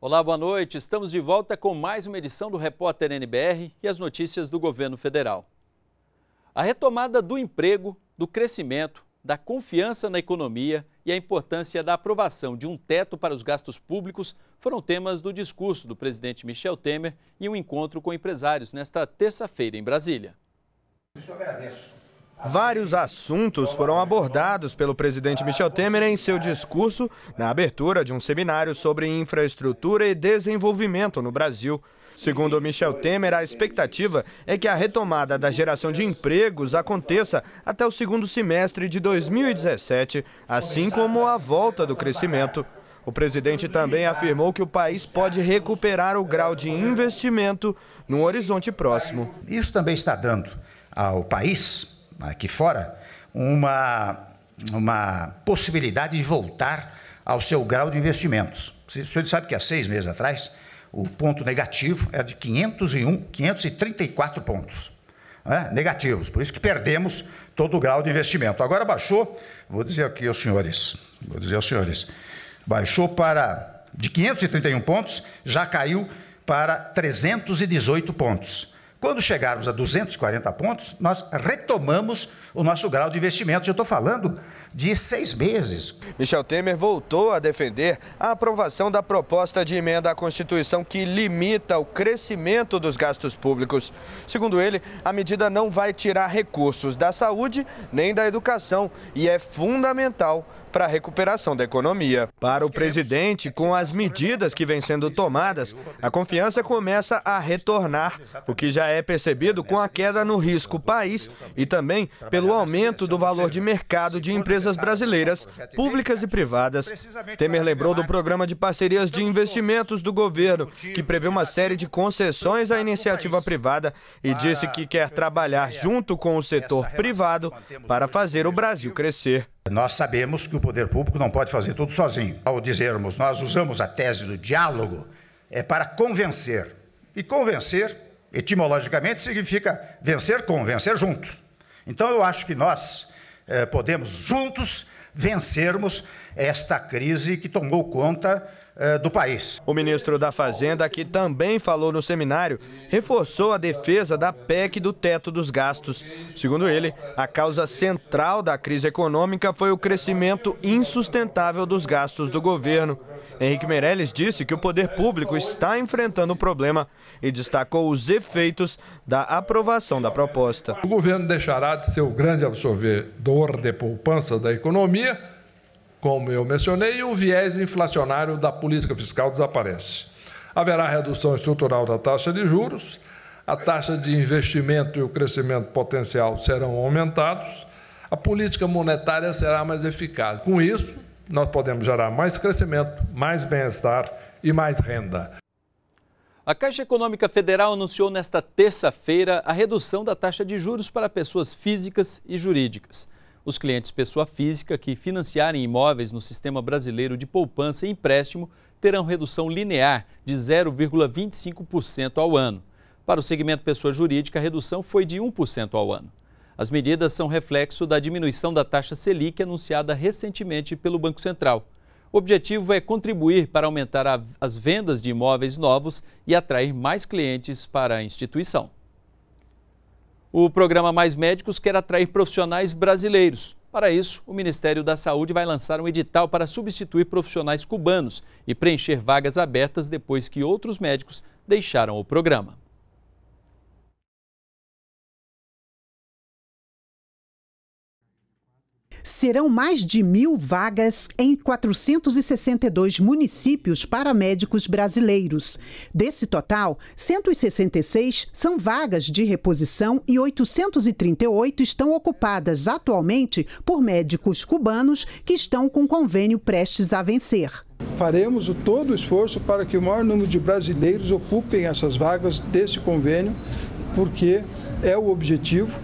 Olá, boa noite. Estamos de volta com mais uma edição do Repórter NBR e as notícias do governo federal. A retomada do emprego, do crescimento, da confiança na economia e a importância da aprovação de um teto para os gastos públicos foram temas do discurso do presidente Michel Temer e um encontro com empresários nesta terça-feira em Brasília. Vários assuntos foram abordados pelo presidente Michel Temer em seu discurso na abertura de um seminário sobre infraestrutura e desenvolvimento no Brasil. Segundo Michel Temer, a expectativa é que a retomada da geração de empregos aconteça até o segundo semestre de 2017, assim como a volta do crescimento. O presidente também afirmou que o país pode recuperar o grau de investimento num horizonte próximo. Isso também está dando ao país, aqui fora, uma, uma possibilidade de voltar ao seu grau de investimentos. O senhor sabe que há seis meses atrás o ponto negativo era é de 501, 534 pontos né? negativos. Por isso que perdemos todo o grau de investimento. Agora baixou, vou dizer aqui aos senhores, vou dizer aos senhores, baixou para de 531 pontos, já caiu para 318 pontos. Quando chegarmos a 240 pontos, nós retomamos o nosso grau de investimento. Eu estou falando de seis meses. Michel Temer voltou a defender a aprovação da proposta de emenda à Constituição que limita o crescimento dos gastos públicos. Segundo ele, a medida não vai tirar recursos da saúde nem da educação e é fundamental para a recuperação da economia. Para o presidente, com as medidas que vêm sendo tomadas, a confiança começa a retornar, o que já é percebido com a queda no risco país e também pelo aumento do valor de mercado de empresas brasileiras, públicas e privadas. Temer lembrou do programa de parcerias de investimentos do governo, que prevê uma série de concessões à iniciativa privada e disse que quer trabalhar junto com o setor privado para fazer o Brasil crescer. Nós sabemos que o poder público não pode fazer tudo sozinho. Ao dizermos, nós usamos a tese do diálogo é para convencer. E convencer Etimologicamente significa vencer com, vencer junto. Então eu acho que nós eh, podemos juntos vencermos esta crise que tomou conta eh, do país. O ministro da Fazenda, que também falou no seminário, reforçou a defesa da PEC do teto dos gastos. Segundo ele, a causa central da crise econômica foi o crescimento insustentável dos gastos do governo. Henrique Meirelles disse que o poder público está enfrentando o problema e destacou os efeitos da aprovação da proposta. O governo deixará de ser o grande absorvedor de poupança da economia como eu mencionei, o viés inflacionário da política fiscal desaparece. Haverá redução estrutural da taxa de juros, a taxa de investimento e o crescimento potencial serão aumentados, a política monetária será mais eficaz. Com isso, nós podemos gerar mais crescimento, mais bem-estar e mais renda. A Caixa Econômica Federal anunciou nesta terça-feira a redução da taxa de juros para pessoas físicas e jurídicas. Os clientes pessoa física que financiarem imóveis no Sistema Brasileiro de Poupança e Empréstimo terão redução linear de 0,25% ao ano. Para o segmento pessoa jurídica, a redução foi de 1% ao ano. As medidas são reflexo da diminuição da taxa Selic anunciada recentemente pelo Banco Central. O objetivo é contribuir para aumentar as vendas de imóveis novos e atrair mais clientes para a instituição. O programa Mais Médicos quer atrair profissionais brasileiros. Para isso, o Ministério da Saúde vai lançar um edital para substituir profissionais cubanos e preencher vagas abertas depois que outros médicos deixaram o programa. serão mais de mil vagas em 462 municípios para médicos brasileiros. Desse total, 166 são vagas de reposição e 838 estão ocupadas atualmente por médicos cubanos que estão com convênio prestes a vencer. Faremos o todo o esforço para que o maior número de brasileiros ocupem essas vagas desse convênio, porque é o objetivo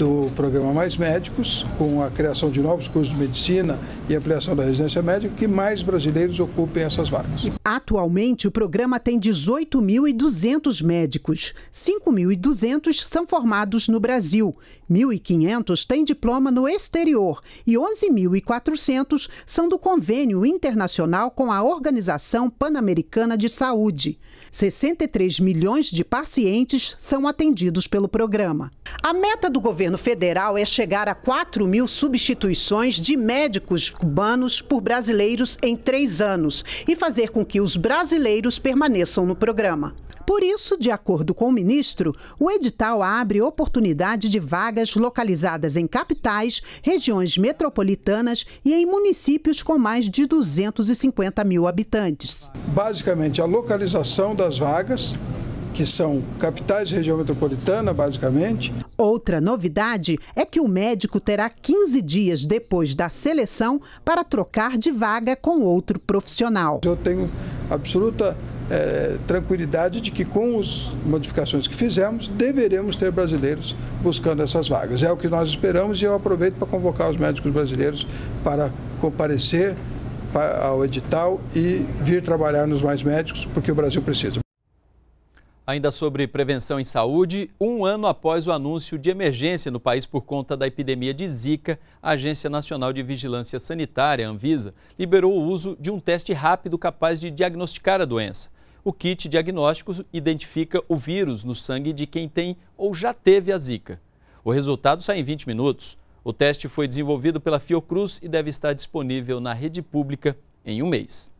do programa Mais Médicos, com a criação de novos cursos de medicina e ampliação da residência médica, que mais brasileiros ocupem essas vagas. Atualmente, o programa tem 18.200 médicos. 5.200 são formados no Brasil, 1.500 têm diploma no exterior e 11.400 são do convênio internacional com a Organização Pan-Americana de Saúde. 63 milhões de pacientes são atendidos pelo programa. A meta do governo federal é chegar a 4 mil substituições de médicos cubanos por brasileiros em três anos e fazer com que os brasileiros permaneçam no programa. Por isso, de acordo com o ministro, o edital abre oportunidade de vagas localizadas em capitais, regiões metropolitanas e em municípios com mais de 250 mil habitantes. Basicamente, a localização das vagas que são capitais de região metropolitana, basicamente. Outra novidade é que o médico terá 15 dias depois da seleção para trocar de vaga com outro profissional. Eu tenho absoluta é, tranquilidade de que com as modificações que fizemos, deveremos ter brasileiros buscando essas vagas. É o que nós esperamos e eu aproveito para convocar os médicos brasileiros para comparecer ao edital e vir trabalhar nos mais médicos, porque o Brasil precisa. Ainda sobre prevenção em saúde, um ano após o anúncio de emergência no país por conta da epidemia de Zika, a Agência Nacional de Vigilância Sanitária, Anvisa, liberou o uso de um teste rápido capaz de diagnosticar a doença. O kit diagnóstico identifica o vírus no sangue de quem tem ou já teve a Zika. O resultado sai em 20 minutos. O teste foi desenvolvido pela Fiocruz e deve estar disponível na rede pública em um mês.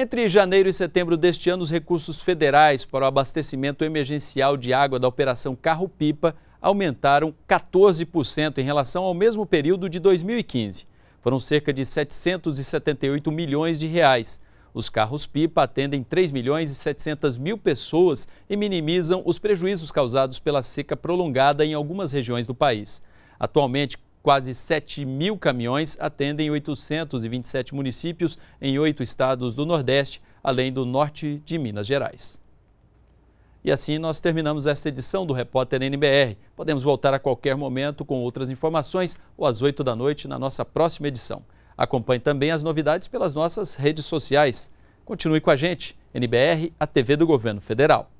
Entre janeiro e setembro deste ano, os recursos federais para o abastecimento emergencial de água da Operação Carro-Pipa aumentaram 14% em relação ao mesmo período de 2015. Foram cerca de 778 milhões de reais. Os carros-pipa atendem 3 milhões e 700 mil pessoas e minimizam os prejuízos causados pela seca prolongada em algumas regiões do país. Atualmente, Quase 7 mil caminhões atendem 827 municípios em oito estados do Nordeste, além do norte de Minas Gerais. E assim nós terminamos esta edição do Repórter NBR. Podemos voltar a qualquer momento com outras informações ou às 8 da noite na nossa próxima edição. Acompanhe também as novidades pelas nossas redes sociais. Continue com a gente, NBR, a TV do Governo Federal.